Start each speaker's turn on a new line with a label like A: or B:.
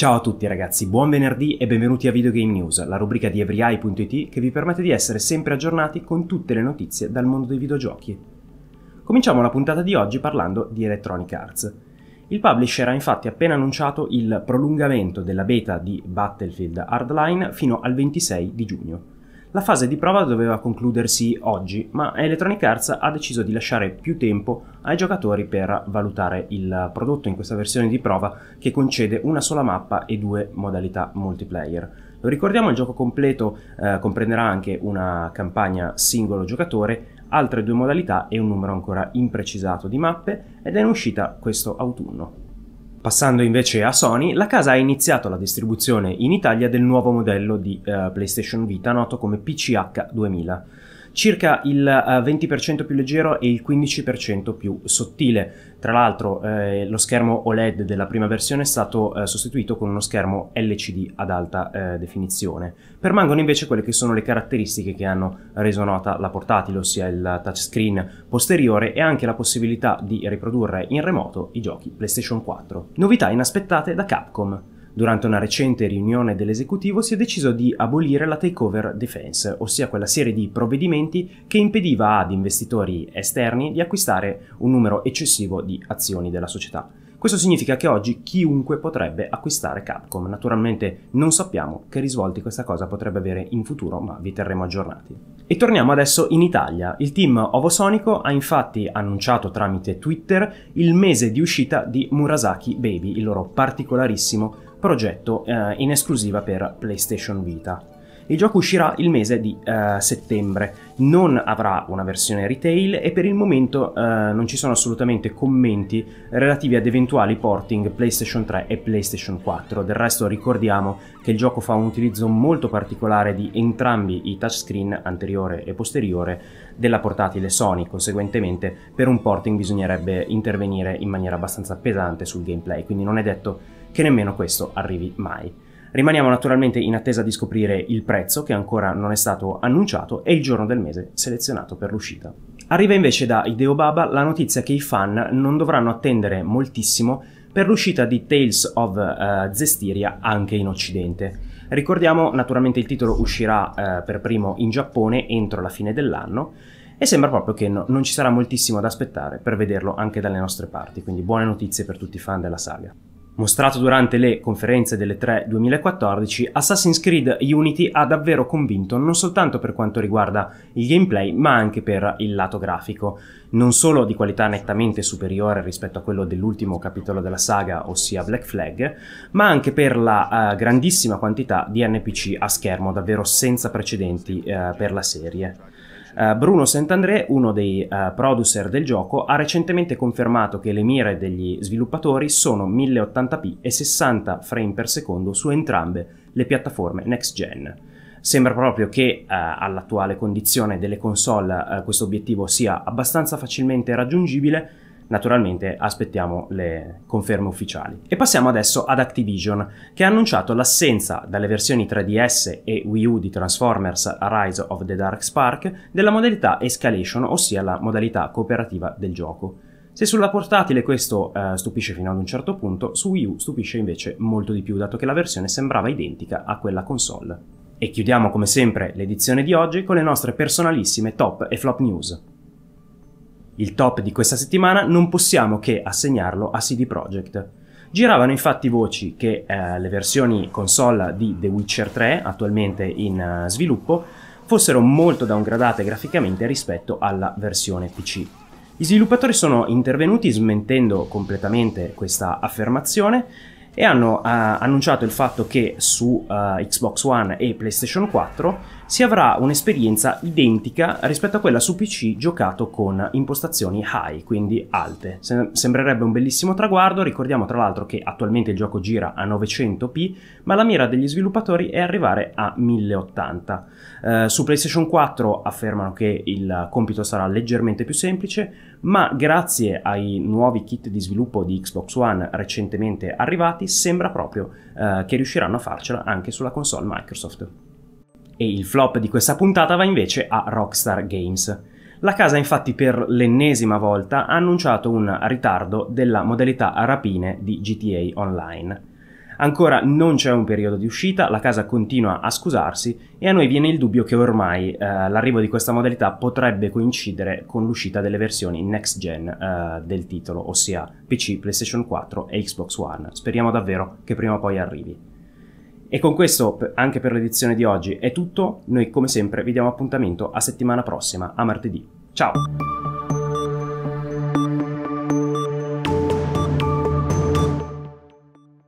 A: Ciao a tutti ragazzi, buon venerdì e benvenuti a Video Game News, la rubrica di everyeye.it che vi permette di essere sempre aggiornati con tutte le notizie dal mondo dei videogiochi. Cominciamo la puntata di oggi parlando di Electronic Arts. Il publisher ha infatti appena annunciato il prolungamento della beta di Battlefield Hardline fino al 26 di giugno. La fase di prova doveva concludersi oggi, ma Electronic Arts ha deciso di lasciare più tempo ai giocatori per valutare il prodotto in questa versione di prova che concede una sola mappa e due modalità multiplayer. Lo ricordiamo, il gioco completo eh, comprenderà anche una campagna singolo giocatore, altre due modalità e un numero ancora imprecisato di mappe ed è in uscita questo autunno. Passando invece a Sony, la casa ha iniziato la distribuzione in Italia del nuovo modello di eh, PlayStation Vita noto come PCH 2000 circa il 20% eh, più leggero e il 15% più sottile. Tra l'altro eh, lo schermo OLED della prima versione è stato eh, sostituito con uno schermo LCD ad alta eh, definizione. Permangono invece quelle che sono le caratteristiche che hanno reso nota la portatile, ossia il touchscreen posteriore e anche la possibilità di riprodurre in remoto i giochi PlayStation 4. Novità inaspettate da Capcom. Durante una recente riunione dell'esecutivo si è deciso di abolire la takeover defense, ossia quella serie di provvedimenti che impediva ad investitori esterni di acquistare un numero eccessivo di azioni della società. Questo significa che oggi chiunque potrebbe acquistare Capcom. Naturalmente non sappiamo che risvolti questa cosa potrebbe avere in futuro, ma vi terremo aggiornati. E torniamo adesso in Italia. Il team Ovosonico ha infatti annunciato tramite Twitter il mese di uscita di Murasaki Baby, il loro particolarissimo progetto eh, in esclusiva per PlayStation Vita. Il gioco uscirà il mese di uh, settembre, non avrà una versione retail e per il momento uh, non ci sono assolutamente commenti relativi ad eventuali porting PlayStation 3 e PlayStation 4. Del resto ricordiamo che il gioco fa un utilizzo molto particolare di entrambi i touchscreen anteriore e posteriore della portatile Sony, conseguentemente per un porting bisognerebbe intervenire in maniera abbastanza pesante sul gameplay, quindi non è detto che nemmeno questo arrivi mai. Rimaniamo naturalmente in attesa di scoprire il prezzo che ancora non è stato annunciato e il giorno del mese selezionato per l'uscita. Arriva invece da Ideobaba la notizia che i fan non dovranno attendere moltissimo per l'uscita di Tales of uh, Zestiria anche in Occidente. Ricordiamo naturalmente il titolo uscirà uh, per primo in Giappone entro la fine dell'anno e sembra proprio che no, non ci sarà moltissimo da aspettare per vederlo anche dalle nostre parti, quindi buone notizie per tutti i fan della saga. Mostrato durante le conferenze delle 3 2014, Assassin's Creed Unity ha davvero convinto non soltanto per quanto riguarda il gameplay, ma anche per il lato grafico, non solo di qualità nettamente superiore rispetto a quello dell'ultimo capitolo della saga, ossia Black Flag, ma anche per la uh, grandissima quantità di NPC a schermo, davvero senza precedenti uh, per la serie. Uh, Bruno Santandré, uno dei uh, producer del gioco, ha recentemente confermato che le mire degli sviluppatori sono 1080p e 60 frame per secondo su entrambe le piattaforme next gen. Sembra proprio che uh, all'attuale condizione delle console questo obiettivo sia abbastanza facilmente raggiungibile, Naturalmente aspettiamo le conferme ufficiali. E passiamo adesso ad Activision, che ha annunciato l'assenza dalle versioni 3DS e Wii U di Transformers Rise of the Dark Spark della modalità Escalation, ossia la modalità cooperativa del gioco. Se sulla portatile questo eh, stupisce fino ad un certo punto, su Wii U stupisce invece molto di più, dato che la versione sembrava identica a quella console. E chiudiamo come sempre l'edizione di oggi con le nostre personalissime top e flop news. Il top di questa settimana non possiamo che assegnarlo a CD Projekt. Giravano infatti voci che eh, le versioni console di The Witcher 3, attualmente in uh, sviluppo, fossero molto downgradate graficamente rispetto alla versione PC. Gli sviluppatori sono intervenuti smentendo completamente questa affermazione e hanno uh, annunciato il fatto che su uh, Xbox One e PlayStation 4 si avrà un'esperienza identica rispetto a quella su PC giocato con impostazioni high, quindi alte. sembrerebbe un bellissimo traguardo, ricordiamo tra l'altro che attualmente il gioco gira a 900p, ma la mira degli sviluppatori è arrivare a 1080. Eh, su PlayStation 4 affermano che il compito sarà leggermente più semplice, ma grazie ai nuovi kit di sviluppo di Xbox One recentemente arrivati, sembra proprio eh, che riusciranno a farcela anche sulla console Microsoft. E il flop di questa puntata va invece a Rockstar Games. La casa infatti per l'ennesima volta ha annunciato un ritardo della modalità rapine di GTA Online. Ancora non c'è un periodo di uscita, la casa continua a scusarsi e a noi viene il dubbio che ormai eh, l'arrivo di questa modalità potrebbe coincidere con l'uscita delle versioni next gen eh, del titolo, ossia PC, PlayStation 4 e Xbox One. Speriamo davvero che prima o poi arrivi. E con questo, anche per l'edizione di oggi, è tutto. Noi come sempre vi diamo appuntamento a settimana prossima, a martedì. Ciao!